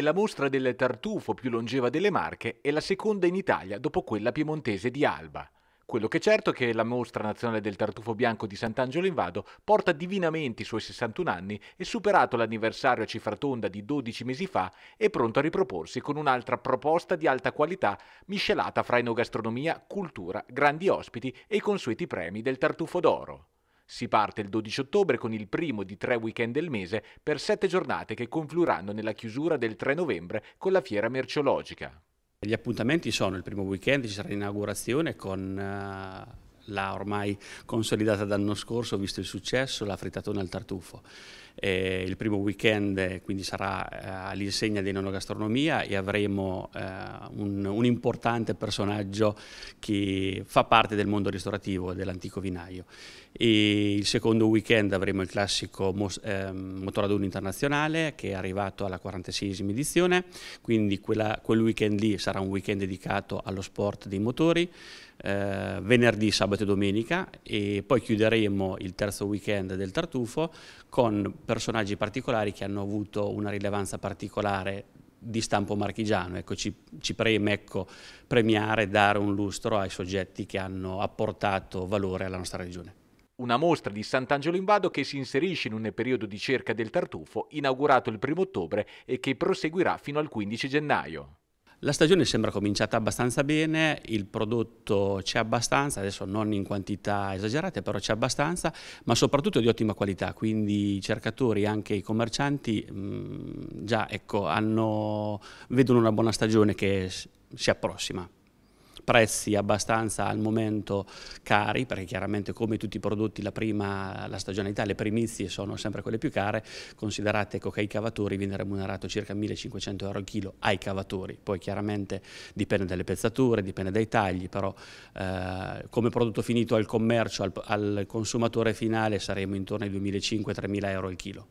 e la mostra del tartufo più longeva delle Marche è la seconda in Italia dopo quella piemontese di Alba. Quello che è certo è che la mostra nazionale del tartufo bianco di Sant'Angelo in Vado porta divinamente i suoi 61 anni e superato l'anniversario a cifra tonda di 12 mesi fa è pronto a riproporsi con un'altra proposta di alta qualità miscelata fra enogastronomia, cultura, grandi ospiti e i consueti premi del tartufo d'oro. Si parte il 12 ottobre con il primo di tre weekend del mese per sette giornate che confluiranno nella chiusura del 3 novembre con la fiera merceologica. Gli appuntamenti sono il primo weekend, ci sarà l'inaugurazione con eh, l'ha ormai consolidata l'anno scorso, visto il successo, la frittatona al tartufo. Eh, il primo weekend eh, quindi sarà eh, all'insegna di nanogastronomia e avremo eh, un, un, importante personaggio che fa parte del mondo ristorativo dell'antico vinaio. E il secondo weekend avremo il classico mos, ehm, Motoradun internazionale che è arrivato alla 46esima edizione, quindi quella, quel weekend lì sarà un weekend dedicato allo sport dei motori. Eh, venerdì, sabato sabato e domenica e poi chiuderemo il terzo weekend del Tartufo con personaggi particolari che hanno avuto una rilevanza particolare di stampo marchigiano, ecco, ci, ci preme ecco, premiare, dare un lustro ai soggetti che hanno apportato valore alla nostra regione una mostra di Sant'Angelo in Vado che si inserisce in un periodo di cerca del tartufo inaugurato il 1 ottobre e che proseguirà fino al 15 gennaio. La stagione sembra cominciata abbastanza bene, il prodotto c'è abbastanza, adesso non in quantità esagerate, però c'è abbastanza, ma soprattutto di ottima qualità, quindi i cercatori, anche i commercianti, mh, mm, già ecco, hanno, vedono una buona stagione che si approssima prezzi abbastanza al momento cari, perché chiaramente come tutti i prodotti la prima, la stagionalità, le primizie sono sempre quelle più care, considerate ecco, che ai cavatori viene remunerato circa 1500 euro al chilo ai cavatori, poi chiaramente dipende dalle pezzature, dipende dai tagli, però eh, come prodotto finito al commercio, al, al consumatore finale saremo intorno ai 2500-3000 euro al chilo.